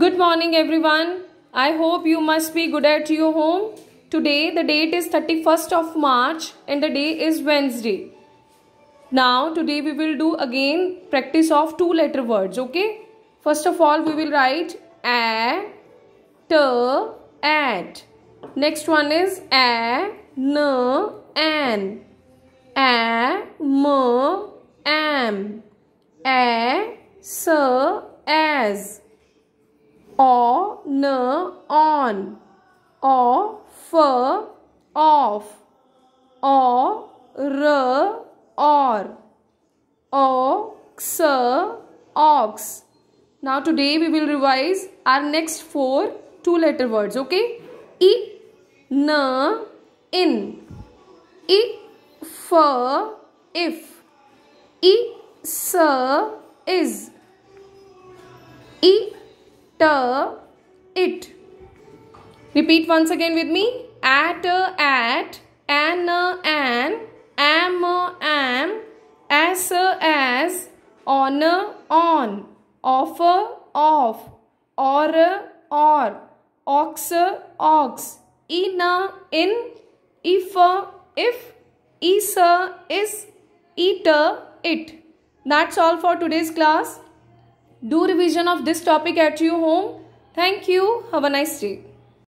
Good morning everyone. I hope you must be good at your home. Today the date is 31st of March and the day is Wednesday. Now today we will do again practice of two letter words okay. First of all we will write a t at. Next one is a n an. A m am. A s as O, N, on. O, F, off. O, R, or. O, X, ox. Now today we will revise our next four two letter words. Okay. I, N, in. I, F, if. I, S, is. I, at it. Repeat once again with me. At at an an am am as as on on off off or or ox ox in in if if is is eat it that's all for today's class do revision of this topic at your home. Thank you. Have a nice day.